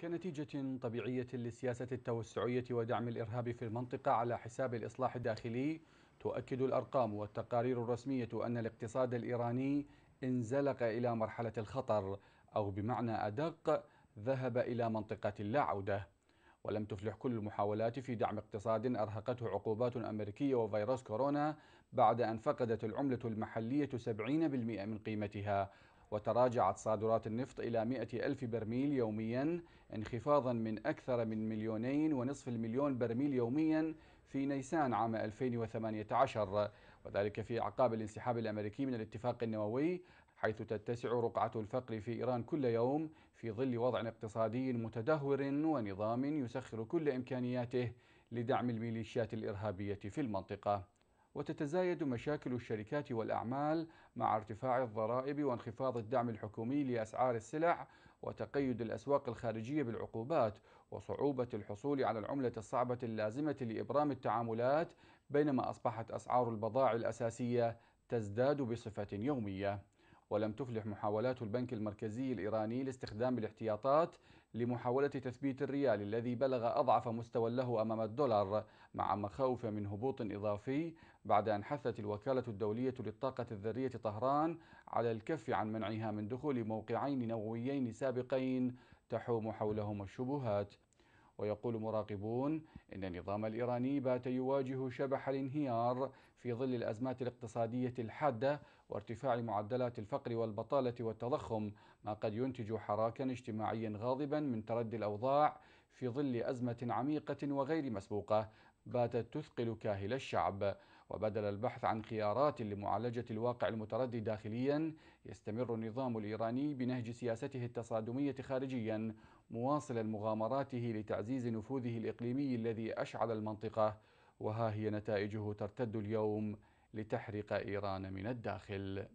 كنتيجة طبيعية للسياسة التوسعية ودعم الإرهاب في المنطقة على حساب الإصلاح الداخلي تؤكد الأرقام والتقارير الرسمية أن الاقتصاد الإيراني انزلق إلى مرحلة الخطر أو بمعنى أدق ذهب إلى منطقة لا عودة ولم تفلح كل المحاولات في دعم اقتصاد أرهقته عقوبات أمريكية وفيروس كورونا بعد أن فقدت العملة المحلية 70% من قيمتها وتراجعت صادرات النفط إلى 100 ألف برميل يوميا انخفاضا من أكثر من مليونين ونصف المليون برميل يوميا في نيسان عام 2018 وذلك في أعقاب الانسحاب الأمريكي من الاتفاق النووي حيث تتسع رقعة الفقر في إيران كل يوم في ظل وضع اقتصادي متدهور ونظام يسخر كل إمكانياته لدعم الميليشيات الإرهابية في المنطقة وتتزايد مشاكل الشركات والأعمال مع ارتفاع الضرائب وانخفاض الدعم الحكومي لأسعار السلع وتقيد الأسواق الخارجية بالعقوبات وصعوبة الحصول على العملة الصعبة اللازمة لإبرام التعاملات بينما أصبحت أسعار البضائع الأساسية تزداد بصفة يومية ولم تفلح محاولات البنك المركزي الإيراني لاستخدام الاحتياطات لمحاولة تثبيت الريال الذي بلغ أضعف مستوى له أمام الدولار مع مخاوف من هبوط إضافي بعد أن حثت الوكالة الدولية للطاقة الذرية طهران على الكف عن منعها من دخول موقعين نوويين سابقين تحوم حولهما الشبهات ويقول مراقبون إن النظام الإيراني بات يواجه شبح الانهيار في ظل الأزمات الاقتصادية الحادة وارتفاع معدلات الفقر والبطالة والتضخم ما قد ينتج حراكا اجتماعيا غاضبا من تردي الأوضاع في ظل أزمة عميقة وغير مسبوقة باتت تثقل كاهل الشعب وبدل البحث عن خيارات لمعالجة الواقع المتردي داخليا يستمر النظام الإيراني بنهج سياسته التصادمية خارجيا مواصلا مغامراته لتعزيز نفوذه الإقليمي الذي أشعل المنطقة وها هي نتائجه ترتد اليوم لتحرق إيران من الداخل